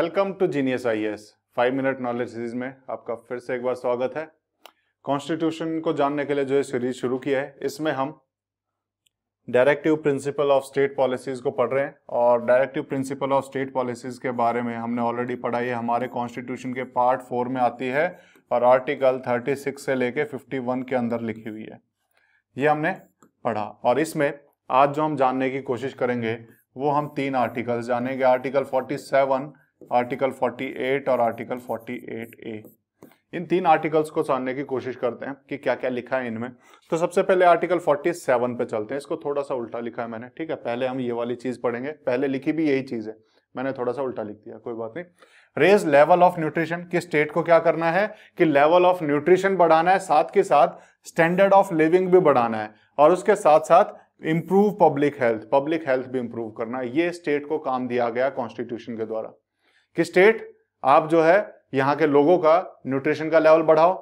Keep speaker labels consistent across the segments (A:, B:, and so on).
A: welcome to Genius IAS five minute knowledge series में आपका फिर से एक बार स्वागत है कॉन्स्टिट्यूशन को जानने के लिए जो ये सीरीज शुरू किया है इसमें हम directive principle of state policies को पढ़ रहे हैं और directive principle of state policies के बारे में हमने ऑलरेडी पढ़ा ये हमारे कॉन्स्टिट्यूशन के पार्ट फोर में आती है और आर्टिकल थर्टी सिक्स से लेके फिफ्टी वन के अंदर लिखी हुई है ये हमने पढ़ा और इसमें आज जो हम जानने की कोशिश करेंगे वो हम तीन आर्टिकल्स जानेंगे आर्टिकल फोर्टी सेवन आर्टिकल 48 और आर्टिकल 48 ए इन तीन आर्टिकल्स को जानने की कोशिश करते हैं कि क्या क्या लिखा है इनमें तो सबसे पहले आर्टिकल 47 पे चलते हैं इसको थोड़ा सा उल्टा लिखा है मैंने ठीक है पहले हम ये वाली चीज पढ़ेंगे पहले लिखी भी यही चीज है मैंने थोड़ा सा उल्टा लिख दिया कोई बात नहीं रेज लेवल ऑफ न्यूट्रिशन किस स्टेट को क्या करना है कि लेवल ऑफ न्यूट्रिशन बढ़ाना है साथ के साथ स्टैंडर्ड ऑफ लिविंग भी बढ़ाना है और उसके साथ साथ improve public health public health भी इंप्रूव करना है ये स्टेट को काम दिया गया कॉन्स्टिट्यूशन के द्वारा कि स्टेट आप जो है यहाँ के लोगों का न्यूट्रिशन का लेवल बढ़ाओ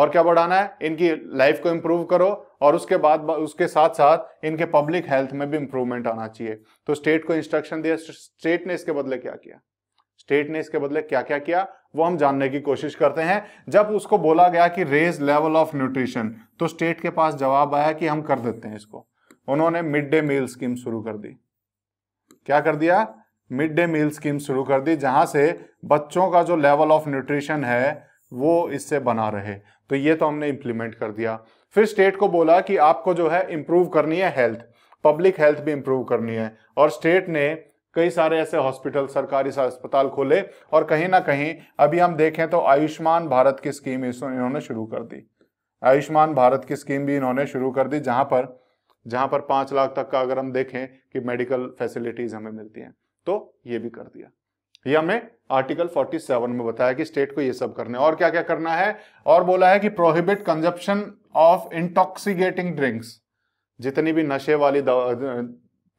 A: और क्या बढ़ाना है इनकी लाइफ को इंप्रूव करो और उसके बाद उसके साथ साथ इनके पब्लिक हेल्थ में भी इंप्रूवमेंट आना चाहिए तो स्टेट को इंस्ट्रक्शन दिया स्टेट ने इसके बदले क्या किया स्टेट ने इसके बदले क्या क्या किया वो हम जानने की कोशिश करते हैं जब उसको बोला गया कि रेज लेवल ऑफ न्यूट्रिशन तो स्टेट के पास जवाब आया कि हम कर देते हैं इसको उन्होंने मिड डे मील स्कीम शुरू कर दी क्या कर दिया मिड डे मील स्कीम शुरू कर दी जहां से बच्चों का जो लेवल ऑफ न्यूट्रिशन है वो इससे बना रहे तो ये तो हमने इम्प्लीमेंट कर दिया फिर स्टेट को बोला कि आपको जो है इम्प्रूव करनी है हेल्थ पब्लिक हेल्थ भी इम्प्रूव करनी है और स्टेट ने कई सारे ऐसे हॉस्पिटल सरकारी अस्पताल खोले और कहीं ना कहीं अभी हम देखें तो आयुष्मान भारत की स्कीम इन्होंने शुरू कर दी आयुष्मान भारत की स्कीम भी इन्होंने शुरू कर दी जहां पर जहां पर पाँच लाख तक का अगर हम देखें कि मेडिकल फैसिलिटीज़ हमें मिलती हैं तो ये भी कर दिया ये हमें आर्टिकल 47 में बताया कि स्टेट को ये सब करना है और क्या क्या करना है और बोला है कि prohibit consumption of intoxicating drinks जितनी भी नशे वाली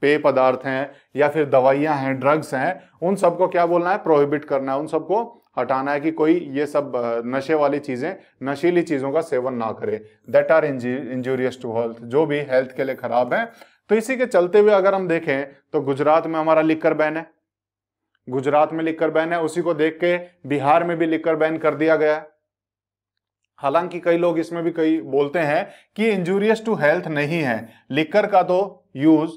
A: पेय पदार्थ हैं या फिर दवाइयां हैं ड्रग्स हैं उन सबको क्या बोलना है प्रोहिबिट करना है उन सबको हटाना है कि कोई ये सब नशे वाली चीज़ें नशीली चीज़ों का सेवन ना करे that are injurious to health जो भी हेल्थ के लिए खराब है तो इसी के चलते हुए अगर हम देखें तो गुजरात में हमारा लिकर बैन है गुजरात में लिकर बैन है उसी को देख के बिहार में भी लिकर बैन कर दिया गया है हालांकि कई लोग इसमें भी कई बोलते हैं कि इंजूरियस टू हेल्थ नहीं है लिकर का तो यूज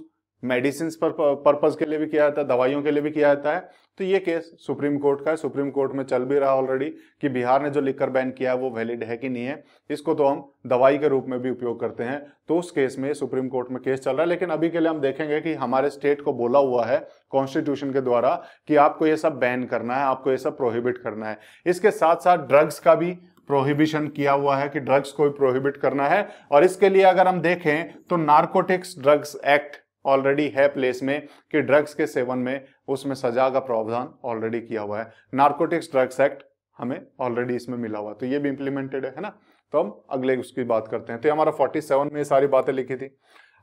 A: मेडिसिन पर पर्पज के लिए भी किया जाता है दवाइयों के लिए भी किया जाता है तो ये केस सुप्रीम कोर्ट का है सुप्रीम कोर्ट में चल भी रहा ऑलरेडी कि बिहार ने जो लिकर बैन किया है वो वैलिड है कि नहीं है इसको तो हम दवाई के रूप में भी उपयोग करते हैं तो उस केस में सुप्रीम कोर्ट में केस चल रहा है लेकिन अभी के लिए हम देखेंगे कि हमारे स्टेट को बोला हुआ है कॉन्स्टिट्यूशन के द्वारा कि आपको ये सब बैन करना है आपको ये सब प्रोहिबिट करना है इसके साथ साथ ड्रग्स का भी प्रोहिबिशन किया हुआ है कि ड्रग्स को भी प्रोहिबिट करना है और इसके लिए अगर हम देखें तो नार्कोटिक्स ड्रग्स एक्ट ऑलरेडी है प्लेस में कि ड्रग्स के सेवन में उसमें सजा का प्रावधान ऑलरेडी किया हुआ है नार्कोटिक्स ड्रग्स एक्ट हमें ऑलरेडी इसमें मिला हुआ तो ये भी इंप्लीमेंटेड है, ना तो हम अगले उसकी बात करते हैं तो हमारा 47 में सारी बातें लिखी थी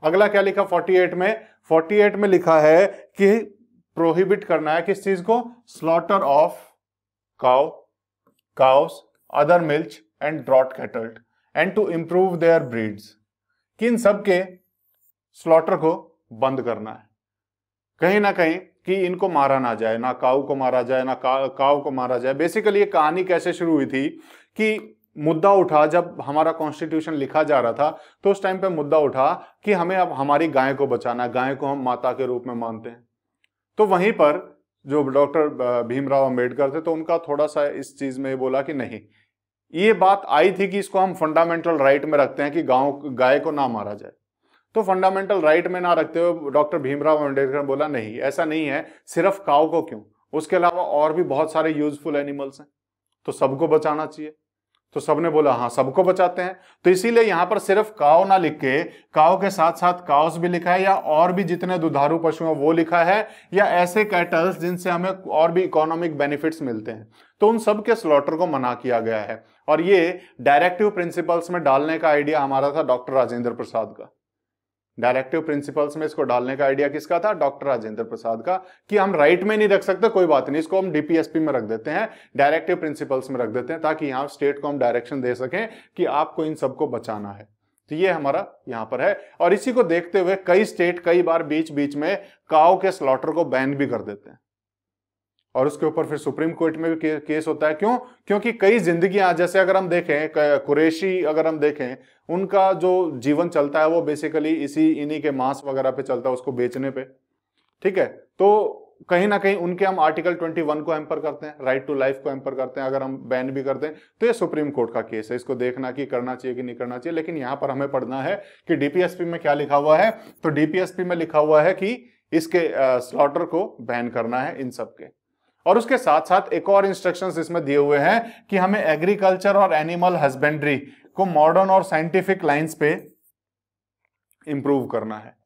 A: अगला क्या लिखा 48 में 48 में लिखा है कि प्रोहिबिट करना है किस चीज को slaughter of cow cows other milch and draught cattle and to improve their breeds किन सबके स्लॉटर को बंद करना है कहीं ना कहीं कि इनको मारा ना जाए ना काऊ को मारा जाए ना काउ काऊ को मारा जाए बेसिकली ये कहानी कैसे शुरू हुई थी कि मुद्दा उठा जब हमारा कॉन्स्टिट्यूशन लिखा जा रहा था तो उस टाइम पे मुद्दा उठा कि हमें अब हमारी गाय को बचाना गाय को हम माता के रूप में मानते हैं तो वहीं पर जो डॉक्टर भीमराव अंबेडकर थे तो उनका थोड़ा सा इस चीज में बोला कि नहीं ये बात आई थी कि इसको हम फंडामेंटल राइट में रखते हैं कि गाँव गाय को ना मारा जाए तो फंडामेंटल राइट में ना रखते हुए डॉक्टर भीमराव अम्बेडकर ने बोला नहीं ऐसा नहीं है सिर्फ काव को क्यों उसके अलावा और भी बहुत सारे यूजफुल एनिमल्स हैं तो सबको बचाना चाहिए तो सबने बोला हाँ सबको बचाते हैं तो इसीलिए यहां पर सिर्फ काव ना लिख के काव के साथ साथ काउस भी लिखा है या और भी जितने दुधारू पशु हैं वो लिखा है या ऐसे कैटल्स जिनसे हमें और भी इकोनॉमिक बेनिफिट्स मिलते हैं तो उन सब के स्लॉटर को मना किया गया है और ये डायरेक्टिव प्रिंसिपल्स में डालने का आइडिया हमारा था डॉक्टर राजेंद्र प्रसाद का डायरेक्टिव प्रिंसिपल्स में इसको डालने का आइडिया किसका था डॉक्टर राजेंद्र प्रसाद का कि हम राइट में नहीं रख सकते कोई बात नहीं इसको हम डीपीएसपी में रख देते हैं डायरेक्टिव प्रिंसिपल्स में रख देते हैं ताकि यहां स्टेट को हम डायरेक्शन दे सकें कि आपको इन सबको बचाना है तो ये हमारा यहाँ पर है और इसी को देखते हुए कई स्टेट कई बार बीच बीच में काव के स्लॉटर को बैन भी कर देते हैं और उसके ऊपर फिर सुप्रीम कोर्ट में भी के, केस होता है क्यों क्योंकि कई जिंदगियां जैसे अगर हम देखें कुरेशी अगर हम देखें उनका जो जीवन चलता है वो बेसिकली इसी इन्हीं के मांस वगैरह पे चलता है उसको बेचने पे ठीक है तो कहीं ना कहीं उनके हम आर्टिकल 21 को एम्पर करते हैं राइट टू लाइफ को एम्पर करते हैं अगर हम बैन भी करते हैं तो ये सुप्रीम कोर्ट का केस है इसको देखना कि करना चाहिए कि नहीं करना चाहिए लेकिन यहां पर हमें पढ़ना है कि डीपीएसपी में क्या लिखा हुआ है तो डीपीएसपी में लिखा हुआ है कि इसके स्लॉटर को बैन करना है इन सब के और उसके साथ साथ एक और इंस्ट्रक्शन इसमें दिए हुए हैं कि हमें एग्रीकल्चर और एनिमल हस्बेंड्री को मॉडर्न और साइंटिफिक लाइंस पे इंप्रूव करना है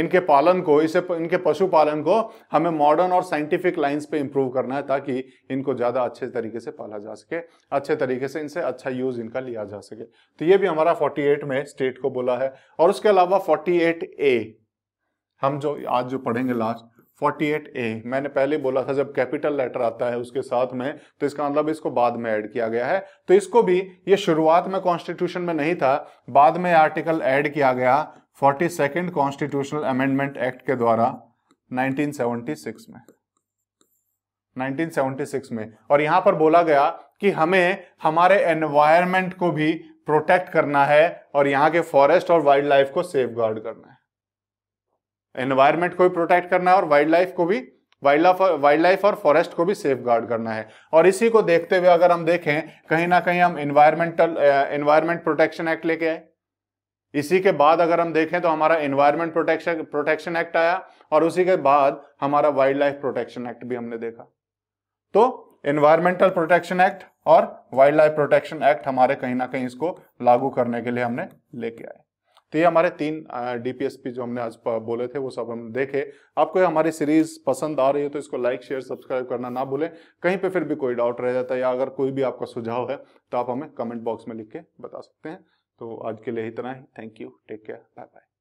A: इनके पालन को इसे इनके पशुपालन को हमें मॉडर्न और साइंटिफिक लाइंस पे इंप्रूव करना है ताकि इनको ज़्यादा अच्छे तरीके से पाला जा सके अच्छे तरीके से इनसे अच्छा यूज़ इनका लिया जा सके तो ये भी हमारा 48 में स्टेट को बोला है और उसके अलावा 48 ए हम जो आज जो पढ़ेंगे लास्ट ए मैंने पहले बोला था जब कैपिटल लेटर आता है उसके साथ में तो इसका मतलब इसको बाद में ऐड किया गया है तो इसको भी ये शुरुआत में कॉन्स्टिट्यूशन में नहीं था बाद में आर्टिकल ऐड किया गया forty second constitutional amendment act के द्वारा 1976 में 1976 में और यहां पर बोला गया कि हमें हमारे एनवायरमेंट को भी प्रोटेक्ट करना है और यहाँ के फॉरेस्ट और वाइल्ड लाइफ को सेफ करना है एनवायरमेंट को भी प्रोटेक्ट करना है और वाइल्ड लाइफ को भी वाइल्ड लाइफ और फॉरेस्ट को भी सेफ गार्ड करना है और इसी को देखते हुए अगर हम देखें कहीं ना कहीं हम इन्वायरमेंटल इन्वायरमेंट प्रोटेक्शन एक्ट लेके आए इसी के बाद अगर हम देखें तो हमारा इन्वायरमेंट प्रोटेक्शन प्रोटेक्शन एक्ट आया और उसी के बाद हमारा वाइल्ड लाइफ प्रोटेक्शन एक्ट भी हमने देखा तो इन्वायरमेंटल प्रोटेक्शन एक्ट और वाइल्ड लाइफ प्रोटेक्शन एक्ट हमारे कहीं ना कहीं इसको लागू करने के लिए हमने लेके आए तो ये हमारे तीन डीपीएसपी जो हमने आज बोले थे वो सब हम देखे आपको हमारी सीरीज पसंद आ रही है तो इसको लाइक शेयर सब्सक्राइब करना ना भूलें कहीं पे फिर भी कोई डाउट रह जाता है या अगर कोई भी आपका सुझाव है तो आप हमें कमेंट बॉक्स में लिख के बता सकते हैं तो आज के लिए इतना ही thank you take care bye bye